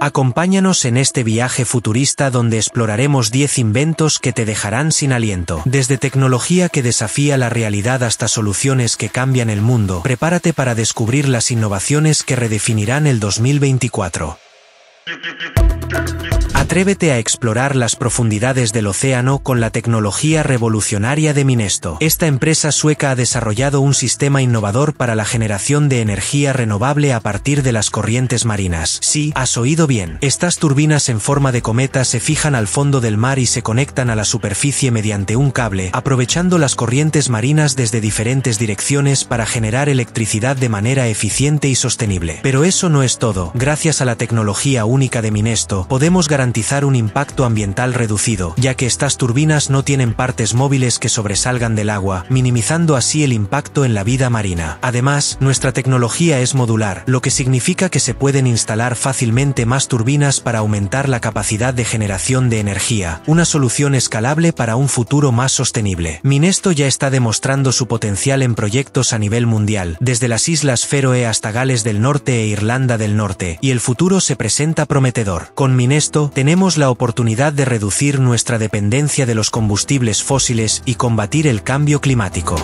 Acompáñanos en este viaje futurista donde exploraremos 10 inventos que te dejarán sin aliento. Desde tecnología que desafía la realidad hasta soluciones que cambian el mundo, prepárate para descubrir las innovaciones que redefinirán el 2024. Atrévete a explorar las profundidades del océano con la tecnología revolucionaria de Minesto. Esta empresa sueca ha desarrollado un sistema innovador para la generación de energía renovable a partir de las corrientes marinas. Sí, has oído bien. Estas turbinas en forma de cometa se fijan al fondo del mar y se conectan a la superficie mediante un cable, aprovechando las corrientes marinas desde diferentes direcciones para generar electricidad de manera eficiente y sostenible. Pero eso no es todo. Gracias a la tecnología única de Minesto, podemos garantizar un impacto ambiental reducido, ya que estas turbinas no tienen partes móviles que sobresalgan del agua, minimizando así el impacto en la vida marina. Además, nuestra tecnología es modular, lo que significa que se pueden instalar fácilmente más turbinas para aumentar la capacidad de generación de energía, una solución escalable para un futuro más sostenible. Minesto ya está demostrando su potencial en proyectos a nivel mundial, desde las Islas Feroe hasta Gales del Norte e Irlanda del Norte, y el futuro se presenta prometedor. Con Minesto tenemos la oportunidad de reducir nuestra dependencia de los combustibles fósiles y combatir el cambio climático.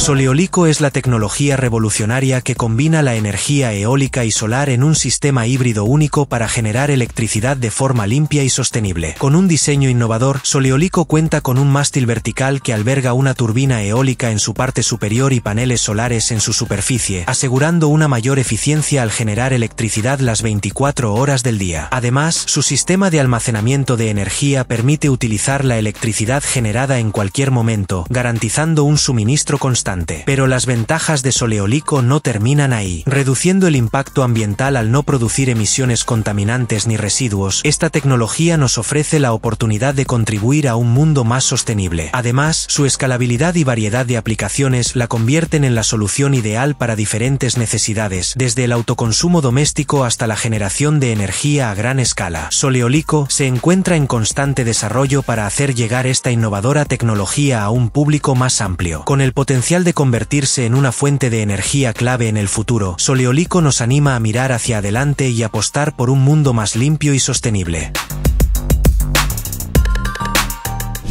Soleolico es la tecnología revolucionaria que combina la energía eólica y solar en un sistema híbrido único para generar electricidad de forma limpia y sostenible. Con un diseño innovador, Soleolico cuenta con un mástil vertical que alberga una turbina eólica en su parte superior y paneles solares en su superficie, asegurando una mayor eficiencia al generar electricidad las 24 horas del día. Además, su sistema de almacenamiento de energía permite utilizar la electricidad generada en cualquier momento, garantizando un suministro constante. Pero las ventajas de soleolico no terminan ahí. Reduciendo el impacto ambiental al no producir emisiones contaminantes ni residuos, esta tecnología nos ofrece la oportunidad de contribuir a un mundo más sostenible. Además, su escalabilidad y variedad de aplicaciones la convierten en la solución ideal para diferentes necesidades, desde el autoconsumo doméstico hasta la generación de energía a gran escala. Soleolico se encuentra en constante desarrollo para hacer llegar esta innovadora tecnología a un público más amplio, con el potencial de convertirse en una fuente de energía clave en el futuro, Soleolico nos anima a mirar hacia adelante y apostar por un mundo más limpio y sostenible.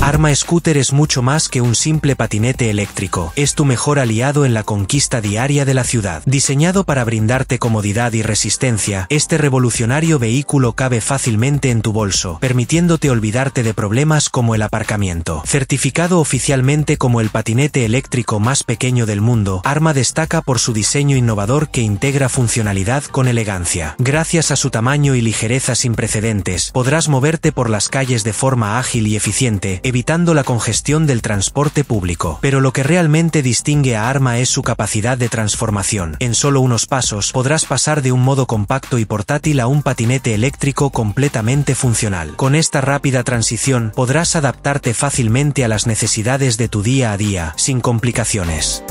Arma Scooter es mucho más que un simple patinete eléctrico. Es tu mejor aliado en la conquista diaria de la ciudad. Diseñado para brindarte comodidad y resistencia, este revolucionario vehículo cabe fácilmente en tu bolso, permitiéndote olvidarte de problemas como el aparcamiento. Certificado oficialmente como el patinete eléctrico más pequeño del mundo, Arma destaca por su diseño innovador que integra funcionalidad con elegancia. Gracias a su tamaño y ligereza sin precedentes, podrás moverte por las calles de forma ágil y eficiente, evitando la congestión del transporte público. Pero lo que realmente distingue a Arma es su capacidad de transformación. En solo unos pasos podrás pasar de un modo compacto y portátil a un patinete eléctrico completamente funcional. Con esta rápida transición podrás adaptarte fácilmente a las necesidades de tu día a día, sin complicaciones.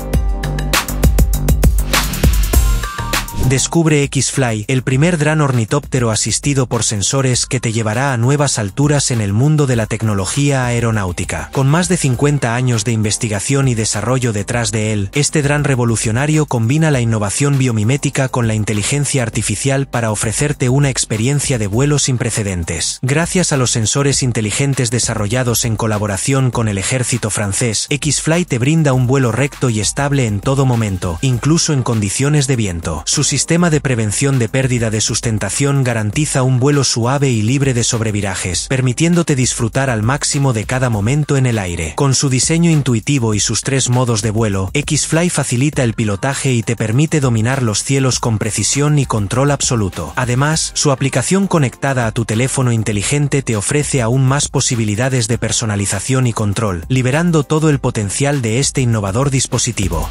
Descubre X-Fly, el primer dron ornitóptero asistido por sensores que te llevará a nuevas alturas en el mundo de la tecnología aeronáutica. Con más de 50 años de investigación y desarrollo detrás de él, este dron revolucionario combina la innovación biomimética con la inteligencia artificial para ofrecerte una experiencia de vuelo sin precedentes. Gracias a los sensores inteligentes desarrollados en colaboración con el ejército francés, X-Fly te brinda un vuelo recto y estable en todo momento, incluso en condiciones de viento sistema de prevención de pérdida de sustentación garantiza un vuelo suave y libre de sobrevirajes, permitiéndote disfrutar al máximo de cada momento en el aire. Con su diseño intuitivo y sus tres modos de vuelo, X-Fly facilita el pilotaje y te permite dominar los cielos con precisión y control absoluto. Además, su aplicación conectada a tu teléfono inteligente te ofrece aún más posibilidades de personalización y control, liberando todo el potencial de este innovador dispositivo.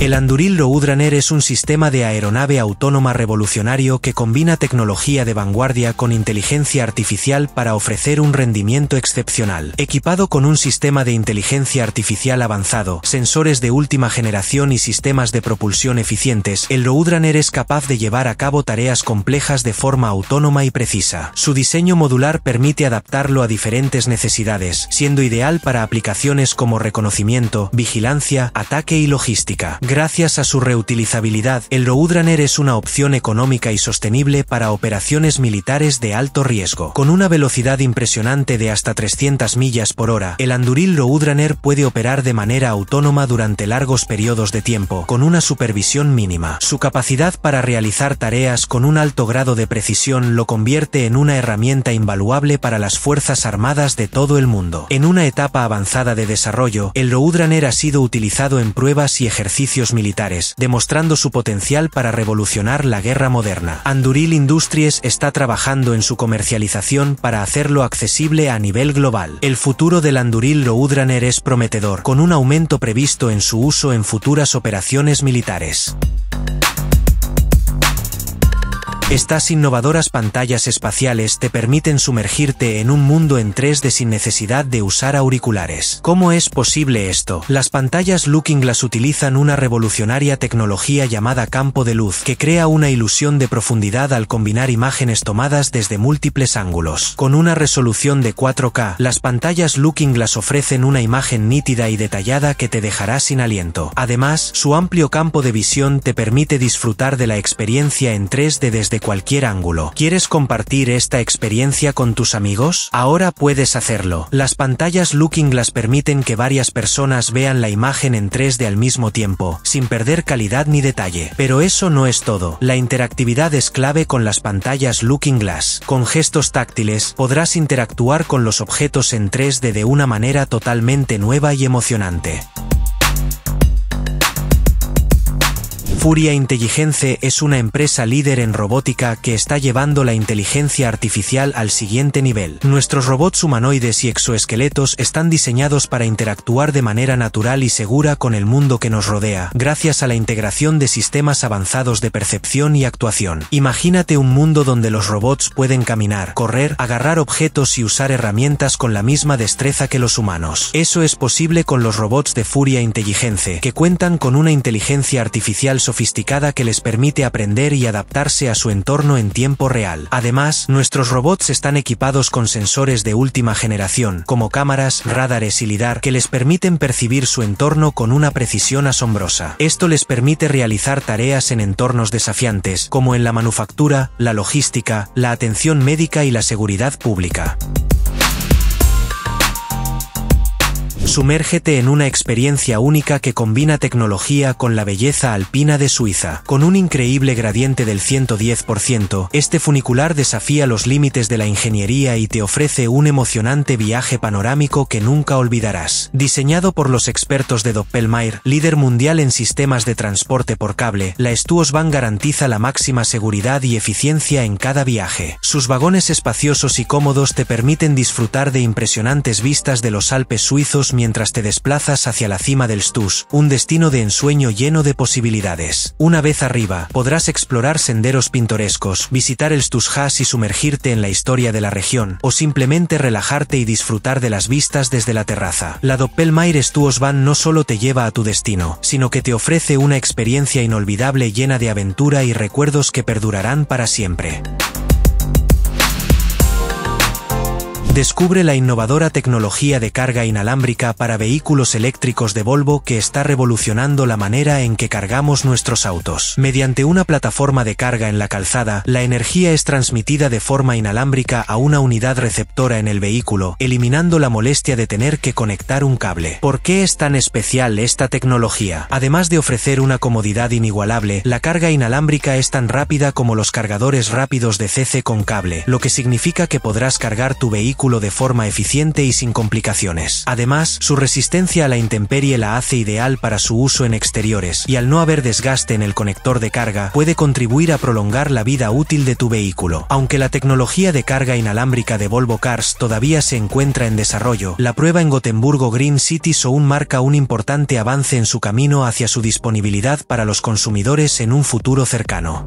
El Anduril Loudraner es un sistema de aeronave autónoma revolucionario que combina tecnología de vanguardia con inteligencia artificial para ofrecer un rendimiento excepcional. Equipado con un sistema de inteligencia artificial avanzado, sensores de última generación y sistemas de propulsión eficientes, el Loudraner es capaz de llevar a cabo tareas complejas de forma autónoma y precisa. Su diseño modular permite adaptarlo a diferentes necesidades, siendo ideal para aplicaciones como reconocimiento, vigilancia, ataque y logística Gracias a su reutilizabilidad, el Roudraner es una opción económica y sostenible para operaciones militares de alto riesgo. Con una velocidad impresionante de hasta 300 millas por hora, el Anduril Roudraner puede operar de manera autónoma durante largos periodos de tiempo, con una supervisión mínima. Su capacidad para realizar tareas con un alto grado de precisión lo convierte en una herramienta invaluable para las Fuerzas Armadas de todo el mundo. En una etapa avanzada de desarrollo, el Roudraner ha sido utilizado en pruebas y ejercicios militares, demostrando su potencial para revolucionar la guerra moderna. Anduril Industries está trabajando en su comercialización para hacerlo accesible a nivel global. El futuro del Anduril Roudraner es prometedor, con un aumento previsto en su uso en futuras operaciones militares. Estas innovadoras pantallas espaciales te permiten sumergirte en un mundo en 3D sin necesidad de usar auriculares. ¿Cómo es posible esto? Las pantallas Looking Glass utilizan una revolucionaria tecnología llamada campo de luz que crea una ilusión de profundidad al combinar imágenes tomadas desde múltiples ángulos. Con una resolución de 4K, las pantallas Looking Glass ofrecen una imagen nítida y detallada que te dejará sin aliento. Además, su amplio campo de visión te permite disfrutar de la experiencia en 3D desde cualquier ángulo. ¿Quieres compartir esta experiencia con tus amigos? Ahora puedes hacerlo. Las pantallas Looking Glass permiten que varias personas vean la imagen en 3D al mismo tiempo, sin perder calidad ni detalle. Pero eso no es todo. La interactividad es clave con las pantallas Looking Glass. Con gestos táctiles, podrás interactuar con los objetos en 3D de una manera totalmente nueva y emocionante. Furia Inteligence es una empresa líder en robótica que está llevando la inteligencia artificial al siguiente nivel. Nuestros robots humanoides y exoesqueletos están diseñados para interactuar de manera natural y segura con el mundo que nos rodea, gracias a la integración de sistemas avanzados de percepción y actuación. Imagínate un mundo donde los robots pueden caminar, correr, agarrar objetos y usar herramientas con la misma destreza que los humanos. Eso es posible con los robots de Furia Inteligence, que cuentan con una inteligencia artificial sofisticada que les permite aprender y adaptarse a su entorno en tiempo real. Además, nuestros robots están equipados con sensores de última generación, como cámaras, radares y lidar, que les permiten percibir su entorno con una precisión asombrosa. Esto les permite realizar tareas en entornos desafiantes, como en la manufactura, la logística, la atención médica y la seguridad pública. Sumérgete en una experiencia única que combina tecnología con la belleza alpina de Suiza. Con un increíble gradiente del 110%, este funicular desafía los límites de la ingeniería y te ofrece un emocionante viaje panorámico que nunca olvidarás. Diseñado por los expertos de Doppelmayr, líder mundial en sistemas de transporte por cable, la Stuosban garantiza la máxima seguridad y eficiencia en cada viaje. Sus vagones espaciosos y cómodos te permiten disfrutar de impresionantes vistas de los Alpes suizos mientras te desplazas hacia la cima del Stus, un destino de ensueño lleno de posibilidades. Una vez arriba, podrás explorar senderos pintorescos, visitar el Has y sumergirte en la historia de la región, o simplemente relajarte y disfrutar de las vistas desde la terraza. La Doppelmayr Van no solo te lleva a tu destino, sino que te ofrece una experiencia inolvidable llena de aventura y recuerdos que perdurarán para siempre. Descubre la innovadora tecnología de carga inalámbrica para vehículos eléctricos de Volvo que está revolucionando la manera en que cargamos nuestros autos. Mediante una plataforma de carga en la calzada, la energía es transmitida de forma inalámbrica a una unidad receptora en el vehículo, eliminando la molestia de tener que conectar un cable. ¿Por qué es tan especial esta tecnología? Además de ofrecer una comodidad inigualable, la carga inalámbrica es tan rápida como los cargadores rápidos de CC con cable, lo que significa que podrás cargar tu vehículo de forma eficiente y sin complicaciones. Además, su resistencia a la intemperie la hace ideal para su uso en exteriores y al no haber desgaste en el conector de carga puede contribuir a prolongar la vida útil de tu vehículo. Aunque la tecnología de carga inalámbrica de Volvo Cars todavía se encuentra en desarrollo, la prueba en Gotemburgo Green City aún marca un importante avance en su camino hacia su disponibilidad para los consumidores en un futuro cercano.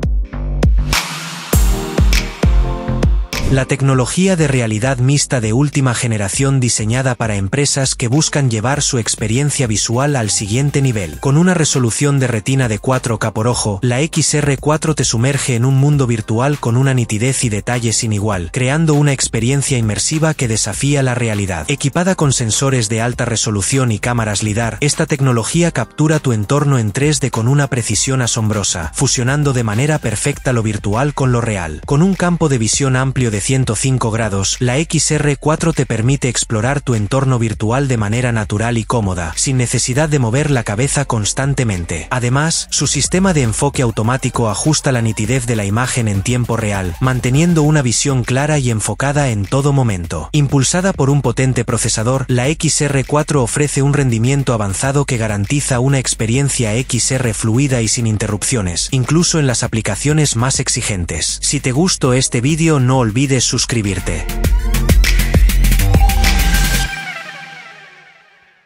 La tecnología de realidad mixta de última generación diseñada para empresas que buscan llevar su experiencia visual al siguiente nivel. Con una resolución de retina de 4K por ojo, la XR4 te sumerge en un mundo virtual con una nitidez y detalle sin igual, creando una experiencia inmersiva que desafía la realidad. Equipada con sensores de alta resolución y cámaras LIDAR, esta tecnología captura tu entorno en 3D con una precisión asombrosa, fusionando de manera perfecta lo virtual con lo real. Con un campo de visión amplio de 105 grados, la XR4 te permite explorar tu entorno virtual de manera natural y cómoda, sin necesidad de mover la cabeza constantemente. Además, su sistema de enfoque automático ajusta la nitidez de la imagen en tiempo real, manteniendo una visión clara y enfocada en todo momento. Impulsada por un potente procesador, la XR4 ofrece un rendimiento avanzado que garantiza una experiencia XR fluida y sin interrupciones, incluso en las aplicaciones más exigentes. Si te gustó este vídeo no olvides suscribirte.